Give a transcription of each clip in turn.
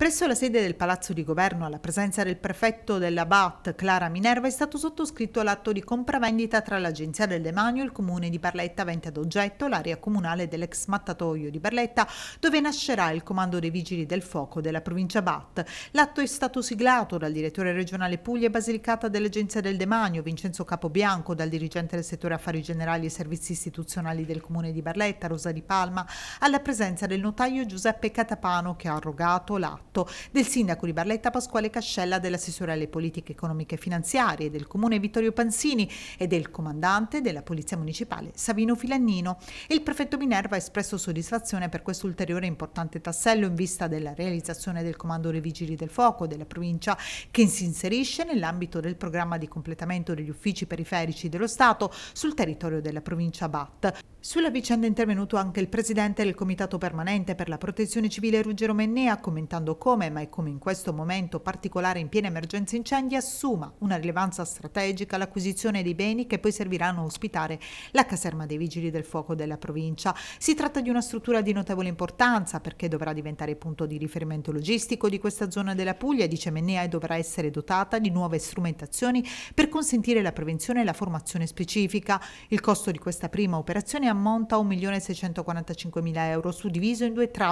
Presso la sede del Palazzo di Governo, alla presenza del prefetto della BAT, Clara Minerva, è stato sottoscritto l'atto di compravendita tra l'Agenzia del Demanio, e il Comune di Barletta, Vente ad Oggetto, l'area comunale dell'ex mattatoio di Barletta, dove nascerà il Comando dei Vigili del Fuoco della provincia BAT. L'atto è stato siglato dal direttore regionale Puglia e Basilicata dell'Agenzia del Demanio, Vincenzo Capobianco, dal dirigente del settore affari generali e servizi istituzionali del Comune di Barletta, Rosa di Palma, alla presenza del notaio Giuseppe Catapano che ha arrogato l'atto 2018 del sindaco di Barletta Pasquale Cascella, dell'assessore alle politiche economiche e finanziarie del comune Vittorio Pansini e del comandante della Polizia Municipale Savino Filannino. Il prefetto Minerva ha espresso soddisfazione per questo ulteriore importante tassello in vista della realizzazione del comando dei Vigili del Fuoco della provincia che si inserisce nell'ambito del programma di completamento degli uffici periferici dello Stato sul territorio della provincia BAT. Sulla vicenda è intervenuto anche il presidente del Comitato Permanente per la Protezione Civile Ruggero Mennea commentando come, mai come in questo momento particolare in piena emergenza incendi, assuma una rilevanza strategica l'acquisizione dei beni che poi serviranno a ospitare la caserma dei Vigili del Fuoco della provincia. Si tratta di una struttura di notevole importanza perché dovrà diventare punto di riferimento logistico di questa zona della Puglia, dice Mennea, e dovrà essere dotata di nuove strumentazioni per consentire la prevenzione e la formazione specifica. Il costo di questa prima operazione ammonta a 1.645.000 euro, suddiviso in due tranche,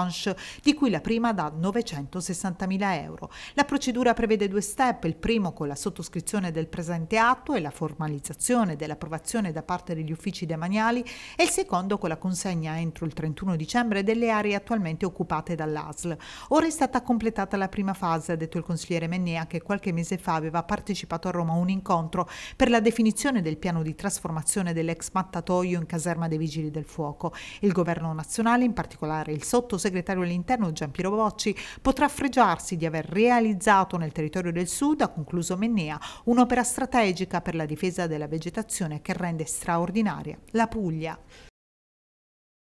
di cui la prima da 900 160.000 euro. La procedura prevede due step, il primo con la sottoscrizione del presente atto e la formalizzazione dell'approvazione da parte degli uffici demaniali e il secondo con la consegna entro il 31 dicembre delle aree attualmente occupate dall'ASL. Ora è stata completata la prima fase, ha detto il consigliere Mennea che qualche mese fa aveva partecipato a Roma a un incontro per la definizione del piano di trasformazione dell'ex mattatoio in caserma dei vigili del fuoco. Il governo nazionale, in particolare il sottosegretario all'interno Giampiero Bocci, potrà raffregiarsi di aver realizzato nel territorio del Sud, ha concluso Mennea, un'opera strategica per la difesa della vegetazione che rende straordinaria la Puglia.